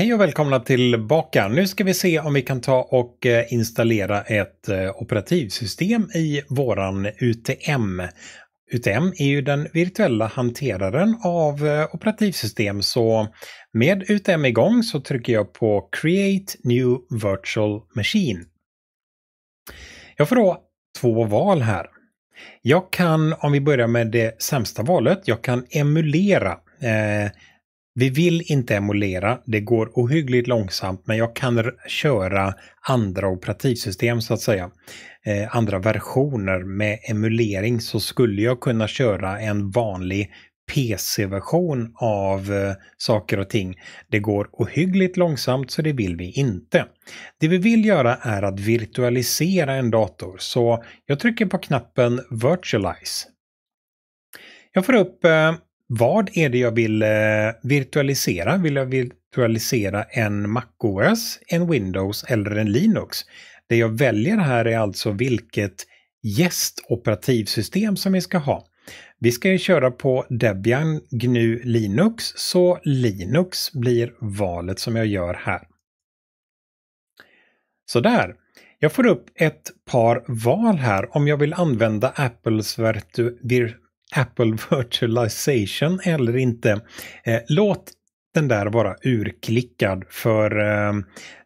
Hej och välkomna tillbaka! Nu ska vi se om vi kan ta och eh, installera ett eh, operativsystem i våran UTM. UTM är ju den virtuella hanteraren av eh, operativsystem så med UTM igång så trycker jag på Create New Virtual Machine. Jag får då två val här. Jag kan, om vi börjar med det sämsta valet, jag kan emulera eh, vi vill inte emulera, det går ohyggligt långsamt, men jag kan köra andra operativsystem så att säga. Eh, andra versioner med emulering så skulle jag kunna köra en vanlig PC-version av eh, saker och ting. Det går ohyggligt långsamt så det vill vi inte. Det vi vill göra är att virtualisera en dator så jag trycker på knappen Virtualize. Jag får upp eh, vad är det jag vill eh, virtualisera? Vill jag virtualisera en MacOS, en Windows eller en Linux? Det jag väljer här är alltså vilket gästoperativsystem som vi ska ha. Vi ska ju köra på Debian GNU Linux, så Linux blir valet som jag gör här. Sådär. Jag får upp ett par val här om jag vill använda Apples virtu vir Apple Virtualization eller inte. Eh, låt den där vara urklickad för eh,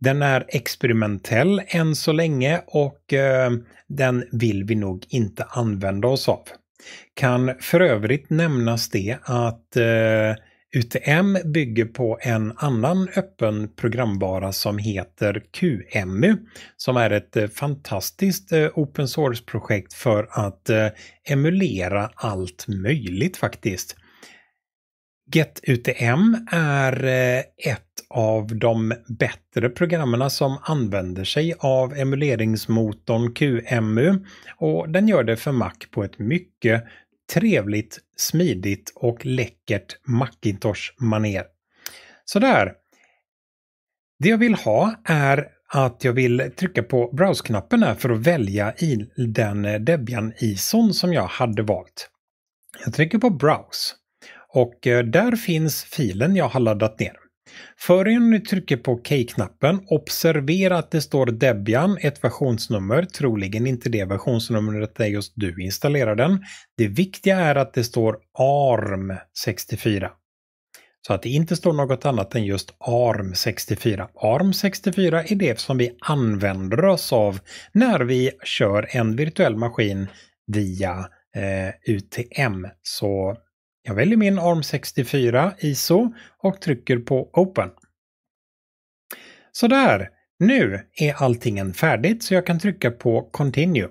den är experimentell än så länge och eh, den vill vi nog inte använda oss av. Kan för övrigt nämnas det att eh, UTM bygger på en annan öppen programvara som heter QEMU som är ett eh, fantastiskt eh, open source-projekt för att eh, emulera allt möjligt faktiskt. GetUTM är ett av de bättre programmen som använder sig av emuleringsmotorn QEMU och den gör det för Mac på ett mycket trevligt, smidigt och läckert macintosh manér Sådär. Det jag vill ha är att jag vill trycka på browse-knappen för att välja i den eh, Debian-ison som jag hade valt. Jag trycker på browse och eh, där finns filen jag har laddat ner. För innan du trycker på OK-knappen, observera att det står Debian, ett versionsnummer, troligen inte det versionsnumret där just du installerar den. Det viktiga är att det står ARM64. Så att det inte står något annat än just ARM64. ARM64 är det som vi använder oss av när vi kör en virtuell maskin via eh, UTM. Så jag väljer min ARM64 ISO och trycker på Open. Sådär, nu är allting färdigt så jag kan trycka på Continue.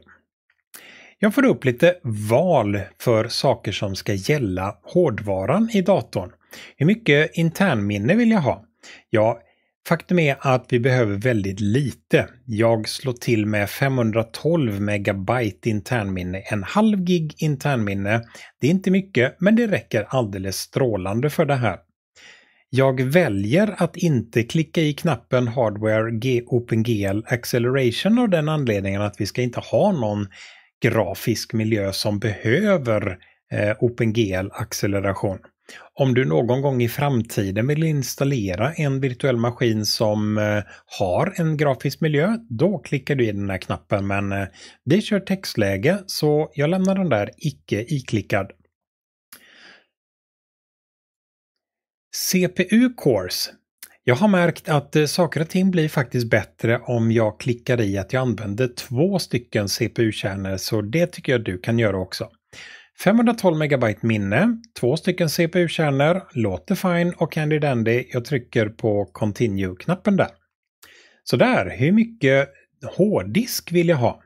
Jag får upp lite val för saker som ska gälla hårdvaran i datorn. Hur mycket internminne vill jag ha? Ja, Faktum är att vi behöver väldigt lite. Jag slår till med 512 megabyte internminne, en halv gig internminne. Det är inte mycket, men det räcker alldeles strålande för det här. Jag väljer att inte klicka i knappen Hardware G OpenGL Acceleration av den anledningen att vi ska inte ha någon grafisk miljö som behöver eh, OpenGL acceleration. Om du någon gång i framtiden vill installera en virtuell maskin som eh, har en grafisk miljö, då klickar du i den här knappen. Men eh, vi kör textläge så jag lämnar den där icke iklickad. CPU Course. Jag har märkt att eh, saker och ting blir faktiskt bättre om jag klickar i att jag använder två stycken CPU-kärnor, så det tycker jag du kan göra också. 512 megabyte minne, två stycken CPU-kärnor, låter fine och Candy Dandy. Jag trycker på Continue-knappen där. Så där, hur mycket hårddisk vill jag ha?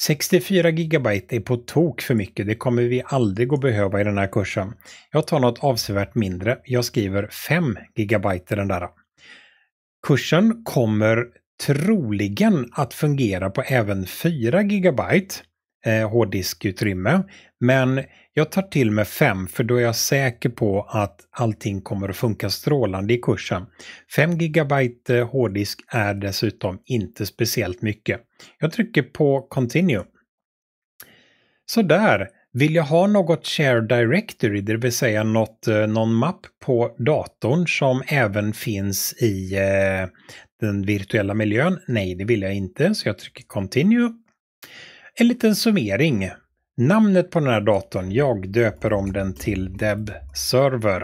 64 gigabyte är på tok för mycket, det kommer vi aldrig att behöva i den här kursen. Jag tar något avsevärt mindre, jag skriver 5 gigabyte i den där. Kursen kommer troligen att fungera på även 4 gigabyte eh, hårddiskutrymme. Men jag tar till med fem för då är jag säker på att allting kommer att funka strålande i kursen. 5 gigabyte eh, hårddisk är dessutom inte speciellt mycket. Jag trycker på Continue. Sådär, vill jag ha något Share Directory, det vill säga något, eh, någon mapp på datorn som även finns i eh, den virtuella miljön? Nej, det vill jag inte, så jag trycker Continue. En liten summering. Namnet på den här datorn, jag döper om den till Deb Server.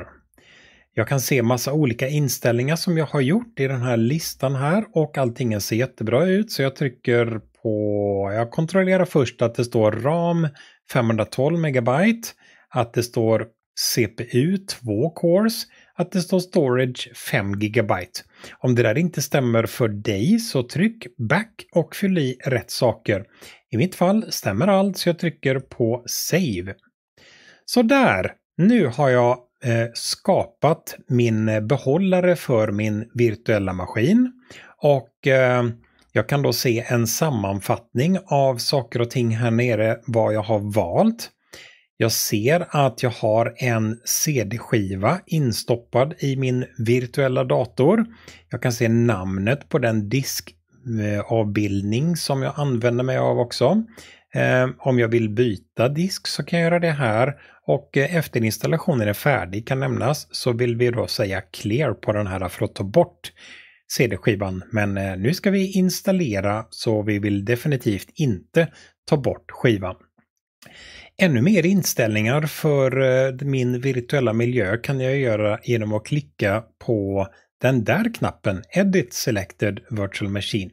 Jag kan se massa olika inställningar som jag har gjort i den här listan här och allting ser jättebra ut så jag trycker på, jag kontrollerar först att det står RAM 512 megabyte, att det står CPU 2 cores, att det står storage 5 GB. Om det där inte stämmer för dig så tryck back och fyll i rätt saker. I mitt fall stämmer allt så jag trycker på save. Så där, nu har jag eh, skapat min behållare för min virtuella maskin. Och eh, jag kan då se en sammanfattning av saker och ting här nere, vad jag har valt. Jag ser att jag har en CD-skiva instoppad i min virtuella dator. Jag kan se namnet på den diskavbildning som jag använder mig av också. Eh, om jag vill byta disk så kan jag göra det här och eh, efter installationen är färdig kan nämnas så vill vi då säga clear på den här för att ta bort CD-skivan. Men eh, nu ska vi installera så vi vill definitivt inte ta bort skivan. Ännu mer inställningar för eh, min virtuella miljö kan jag göra genom att klicka på den där knappen Edit Selected Virtual Machine.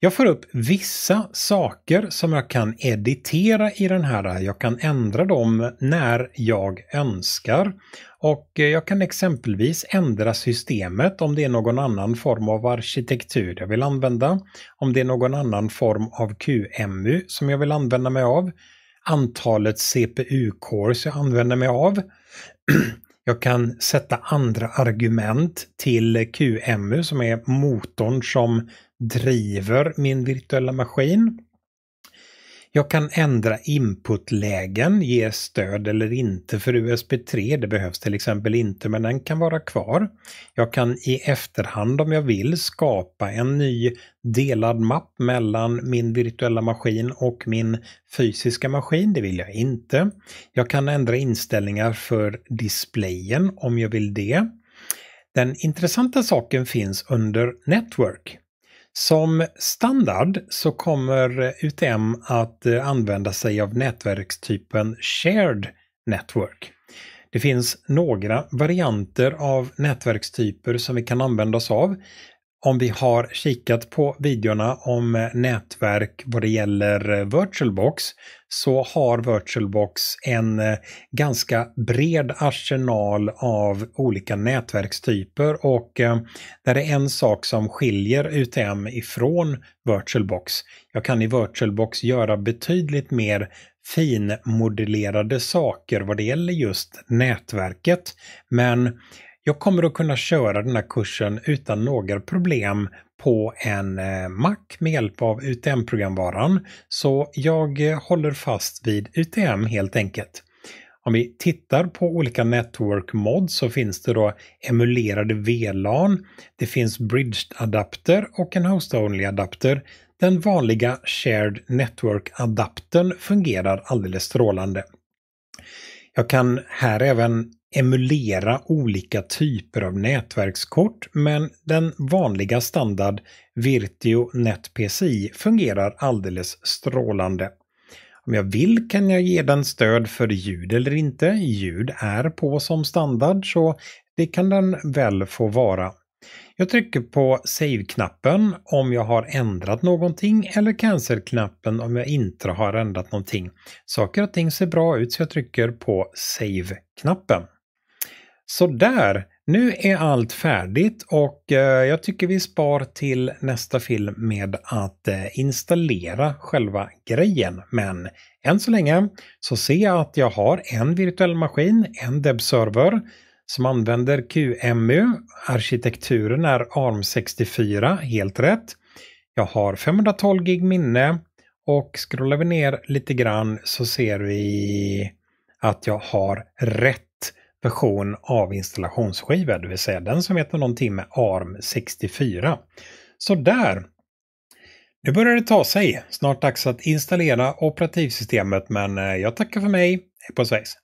Jag får upp vissa saker som jag kan editera i den här. Jag kan ändra dem när jag önskar. Och eh, jag kan exempelvis ändra systemet om det är någon annan form av arkitektur jag vill använda. Om det är någon annan form av QMU som jag vill använda mig av antalet CPU-cores jag använder mig av. Jag kan sätta andra argument till QMU som är motorn som driver min virtuella maskin. Jag kan ändra inputlägen, ge stöd eller inte för USB 3. Det behövs till exempel inte, men den kan vara kvar. Jag kan i efterhand om jag vill skapa en ny delad mapp mellan min virtuella maskin och min fysiska maskin. Det vill jag inte. Jag kan ändra inställningar för displayen om jag vill det. Den intressanta saken finns under Network. Som standard så kommer UTM att eh, använda sig av nätverkstypen Shared Network. Det finns några varianter av nätverkstyper som vi kan använda oss av, om vi har kikat på videorna om eh, nätverk vad det gäller eh, VirtualBox så har VirtualBox en eh, ganska bred arsenal av olika nätverkstyper och där är en sak som skiljer UTM ifrån VirtualBox. Jag kan i VirtualBox göra betydligt mer finmodellerade saker vad det gäller just nätverket men jag kommer att kunna köra den här kursen utan några problem på en eh, Mac med hjälp av UTM-programvaran. Så jag eh, håller fast vid UTM helt enkelt. Om vi tittar på olika network mods så finns det då emulerade VLAN, det finns bridged adapter och en host-only adapter. Den vanliga shared network-adaptern fungerar alldeles strålande. Jag kan här även emulera olika typer av nätverkskort men den vanliga standard Virtio PCI fungerar alldeles strålande. Om jag vill kan jag ge den stöd för ljud eller inte. Ljud är på som standard så det kan den väl få vara. Jag trycker på Save-knappen om jag har ändrat någonting eller Cancel-knappen om jag inte har ändrat någonting. Saker och ting ser bra ut så jag trycker på Save-knappen. Sådär, nu är allt färdigt och eh, jag tycker vi spar till nästa film med att eh, installera själva grejen. Men än så länge så ser jag att jag har en virtuell maskin, en DEB-server som använder QMU. Arkitekturen är ARM64, helt rätt. Jag har 512 gig minne och scrollar vi ner lite grann så ser vi att jag har rätt version av installationsskiva, det vill säga den som heter någonting med ARM64. Så där! Nu börjar det ta sig. Snart dags att installera operativsystemet men eh, jag tackar för mig. Hej på svejs!